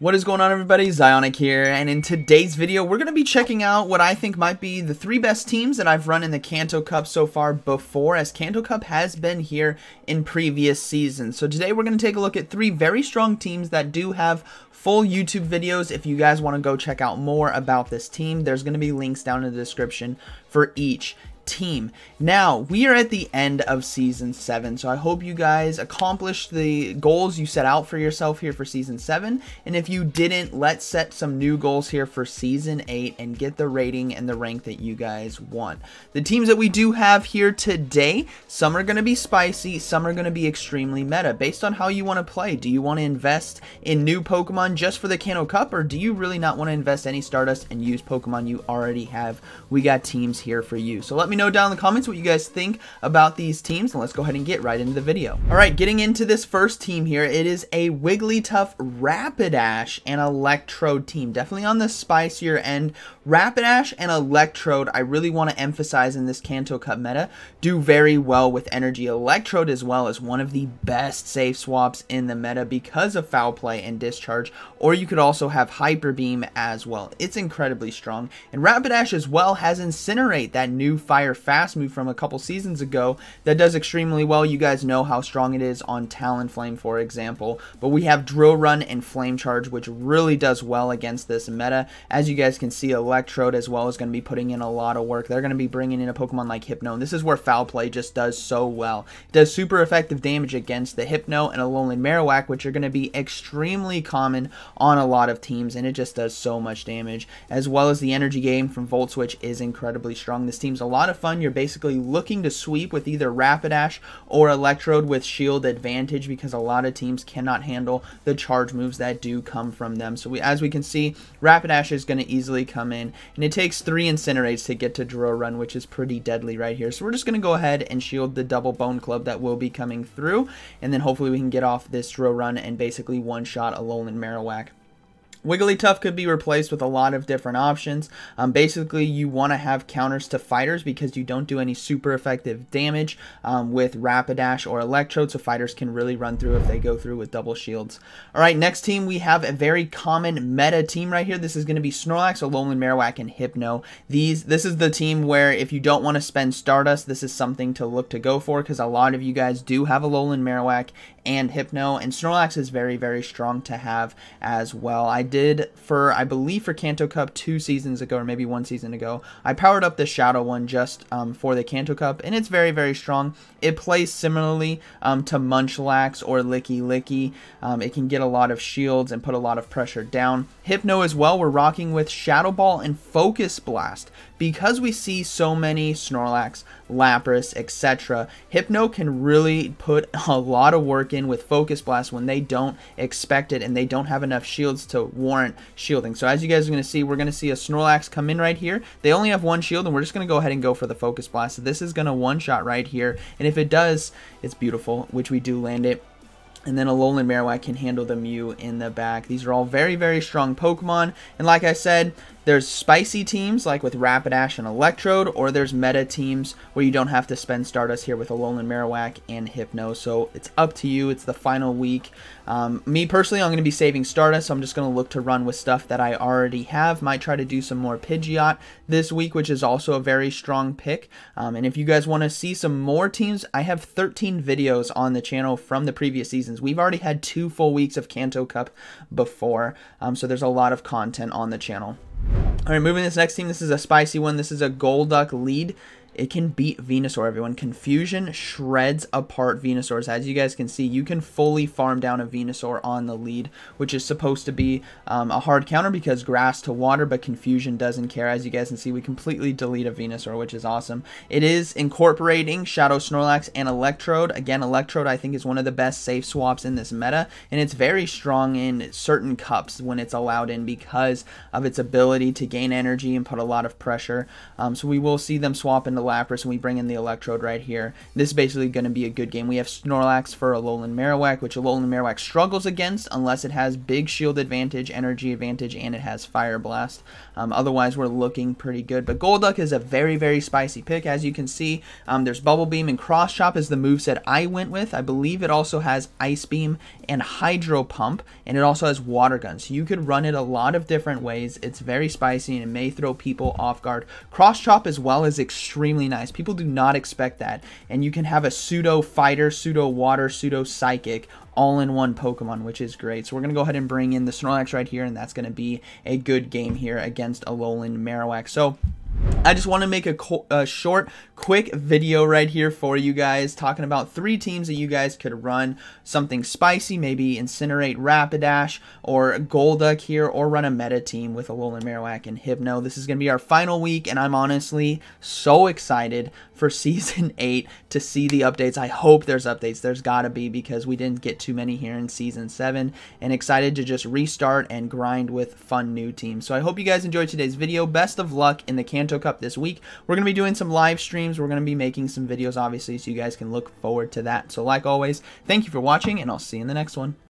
What is going on everybody, Zionic here, and in today's video we're going to be checking out what I think might be the three best teams that I've run in the Canto Cup so far before, as Canto Cup has been here in previous seasons. So today we're going to take a look at three very strong teams that do have full YouTube videos. If you guys want to go check out more about this team, there's going to be links down in the description for each team. Now, we are at the end of season seven, so I hope you guys accomplished the goals you set out for yourself here for season seven. And if you didn't, let's set some new goals here for season eight and get the rating and the rank that you guys want. The teams that we do have here today, some are going to be spicy, some are going to be extremely meta based on how you want to play. Do you want to invest in new Pokemon just for the Kanto Cup, or do you really not want to invest any Stardust and use Pokemon you already have? We got teams here for you. So let me know down in the comments what you guys think about these teams, and let's go ahead and get right into the video. All right, getting into this first team here, it is a Wigglytuff, Rapidash, and Electrode team. Definitely on the spicier end. Rapidash and Electrode, I really want to emphasize in this Kanto Cup meta, do very well with energy. Electrode as well is one of the best safe swaps in the meta because of foul play and discharge, or you could also have Hyper Beam as well. It's incredibly strong. And Rapidash as well has Incinerate, that new fire Fast move from a couple seasons ago that does extremely well. You guys know how strong it is on Talonflame, for example. But we have Drill Run and Flame Charge, which really does well against this meta. As you guys can see, Electrode as well is going to be putting in a lot of work. They're going to be bringing in a Pokemon like Hypno. And this is where Foul Play just does so well. It does super effective damage against the Hypno and a Alolan Marowak, which are going to be extremely common on a lot of teams. And it just does so much damage. As well as the energy game from Volt Switch is incredibly strong. This team's a lot lot of fun. You're basically looking to sweep with either Rapidash or Electrode with shield advantage because a lot of teams cannot handle the charge moves that do come from them. So we, as we can see, Rapidash is going to easily come in, and it takes three Incinerates to get to Drill Run, which is pretty deadly right here. So we're just going to go ahead and shield the double Bone Club that will be coming through, and then hopefully we can get off this Drill Run and basically one-shot Alolan Marowak Wigglytuff could be replaced with a lot of different options. Um, basically, you want to have counters to fighters because you don't do any super effective damage um, with Rapidash or Electrode, so fighters can really run through if they go through with double shields. All right, next team, we have a very common meta team right here. This is going to be Snorlax, Alolan Marowak, and Hypno. These, This is the team where if you don't want to spend Stardust, this is something to look to go for because a lot of you guys do have Alolan Marowak and Hypno, and Snorlax is very, very strong to have as well. I did did for, I believe, for Canto Cup two seasons ago or maybe one season ago. I powered up the Shadow one just um, for the Canto Cup, and it's very, very strong. It plays similarly um, to Munchlax or Licky Licky. Um, it can get a lot of shields and put a lot of pressure down. Hypno as well, we're rocking with Shadow Ball and Focus Blast because we see so many Snorlax, Lapras, etc., Hypno can really put a lot of work in with Focus Blast when they don't expect it and they don't have enough shields to warrant shielding. So as you guys are going to see, we're going to see a Snorlax come in right here. They only have one shield and we're just going to go ahead and go for the Focus Blast. So this is going to one-shot right here. And if it does, it's beautiful, which we do land it. And then Alolan Marowak can handle the Mew in the back. These are all very, very strong Pokemon. And like I said, there's spicy teams like with Rapidash and Electrode, or there's meta teams where you don't have to spend Stardust here with Alolan Marowak and Hypno. So it's up to you. It's the final week. Um, me personally, I'm going to be saving Stardust, so I'm just going to look to run with stuff that I already have. Might try to do some more Pidgeot this week, which is also a very strong pick. Um, and if you guys want to see some more teams, I have 13 videos on the channel from the previous seasons seasons. We've already had two full weeks of Canto Cup before, um, so there's a lot of content on the channel. All right, moving to this next team. This is a spicy one. This is a Golduck lead. It can beat Venusaur, everyone. Confusion shreds apart Venusaurs. As you guys can see, you can fully farm down a Venusaur on the lead, which is supposed to be um, a hard counter because grass to water, but Confusion doesn't care. As you guys can see, we completely delete a Venusaur, which is awesome. It is incorporating Shadow Snorlax and Electrode. Again, Electrode, I think, is one of the best safe swaps in this meta, and it's very strong in certain cups when it's allowed in because of its ability to gain energy and put a lot of pressure. Um, so we will see them swap into Lapras and we bring in the Electrode right here. This is basically going to be a good game. We have Snorlax for Alolan Marowak, which Alolan Marowak struggles against unless it has big shield advantage, energy advantage, and it has Fire Blast. Um, otherwise, we're looking pretty good. But Golduck is a very, very spicy pick. As you can see, um, there's Bubble Beam and Cross Chop is the move set I went with. I believe it also has Ice Beam and Hydro Pump, and it also has Water Gun. So you could run it a lot of different ways. It's very spicy and it may throw people off guard. Cross Chop as well is extremely extremely nice. People do not expect that. And you can have a pseudo fighter, pseudo water, pseudo psychic all in one Pokemon, which is great. So we're going to go ahead and bring in the Snorlax right here, and that's going to be a good game here against Alolan Marowak. So I just want to make a, a, short, quick video right here for you guys talking about three teams that you guys could run something spicy, maybe Incinerate Rapidash or Golduck here, or run a meta team with Alolan Marowak and Hypno. This is going to be our final week, and I'm honestly so excited for Season 8 to see the updates. I hope there's updates. There's got to be because we didn't get too many here in Season 7, and excited to just restart and grind with fun new teams. So I hope you guys enjoyed today's video. Best of luck in the Kanto Cup this week. We're going to be doing some live streams. We're going to be making some videos, obviously, so you guys can look forward to that. So like always, thank you for watching, and I'll see you in the next one.